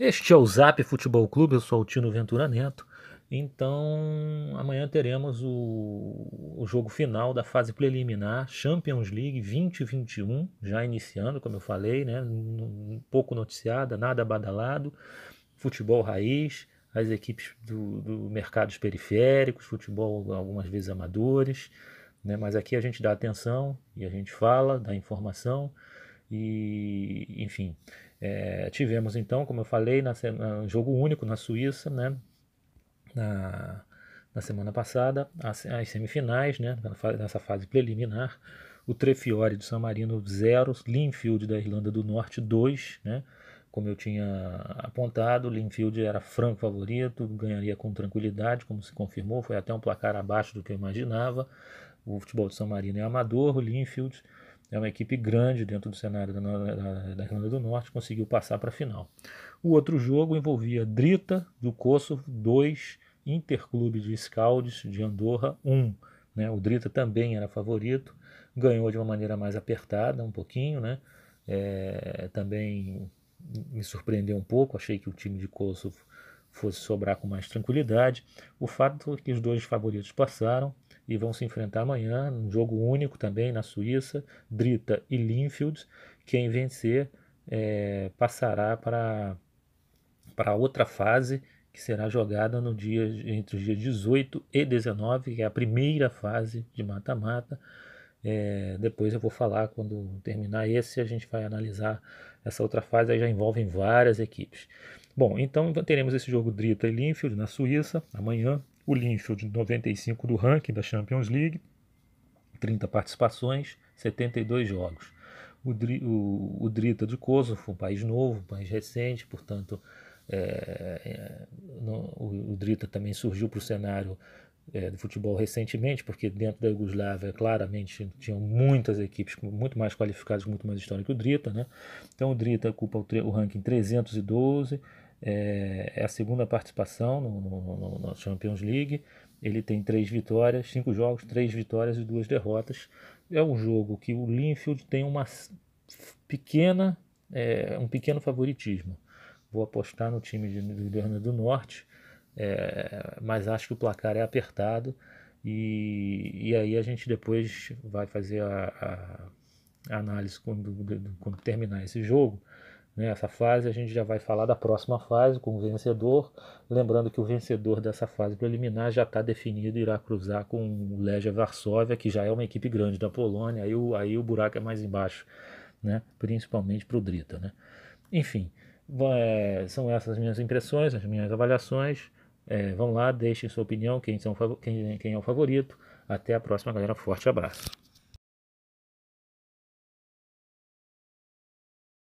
Este é o Zap Futebol Clube, eu sou o Tino Ventura Neto. Então, amanhã teremos o, o jogo final da fase preliminar Champions League 2021, já iniciando, como eu falei, né? Um pouco noticiada, nada badalado. Futebol raiz, as equipes do, do mercados periféricos, futebol algumas vezes amadores, né? Mas aqui a gente dá atenção e a gente fala, dá informação e, enfim. É, tivemos então, como eu falei, na, jogo único na Suíça, né? Na, na semana passada, as, as semifinais, né? Nessa fase preliminar, o Trefiore de San Marino 0, Linfield da Irlanda do Norte 2, né? Como eu tinha apontado, Linfield era franco favorito, ganharia com tranquilidade, como se confirmou, foi até um placar abaixo do que eu imaginava. O futebol de San Marino é amador, o Linfield é uma equipe grande dentro do cenário da, da, da Irlanda do Norte, conseguiu passar para a final. O outro jogo envolvia Drita do Kosovo 2, Interclube de Scaldes de Andorra 1. Um, né? O Drita também era favorito, ganhou de uma maneira mais apertada, um pouquinho, né? É, também me surpreendeu um pouco, achei que o time de Kosovo fosse sobrar com mais tranquilidade. O fato é que os dois favoritos passaram, e vão se enfrentar amanhã, um jogo único também na Suíça, Drita e Linfield. Quem vencer é, passará para para outra fase que será jogada no dia entre os dias 18 e 19, que é a primeira fase de mata-mata. É, depois eu vou falar quando terminar esse, a gente vai analisar essa outra fase, aí já envolvem várias equipes. Bom, então teremos esse jogo Drita e Linfield na Suíça amanhã, o Linfield 95 do ranking da Champions League, 30 participações, 72 jogos. O, o, o Drita de Kosovo, um país novo, um país recente, portanto, é, é o, o, Drita também surgiu para o cenário é, do futebol recentemente, porque dentro da Iugoslávia, claramente, tinham muitas equipes muito mais qualificadas, muito mais históricas que o Drita. Né? Então, o Drita ocupa o, o ranking 312, é, é a segunda participação no, no, no, Champions League. Ele tem três vitórias, cinco jogos, três vitórias e duas derrotas. É um jogo que o Linfield tem uma pequena, é, um pequeno favoritismo. Vou apostar no time de, do do Norte, é, mas acho que o placar é apertado. E, e aí a gente depois vai fazer a, a análise quando, quando terminar esse jogo Nessa né? fase a gente já vai falar da próxima fase com o vencedor, lembrando que o vencedor dessa fase preliminar já está definido e irá cruzar com o Legia Varsóvia, que já é uma equipe grande da Polônia, aí o, aí o buraco é mais embaixo, né? principalmente para o Drita. Né? Enfim, é, são essas minhas impressões, as minhas avaliações. É, vão lá, deixem sua opinião, quem, são, quem, quem é o favorito. Até a próxima, galera. Forte abraço.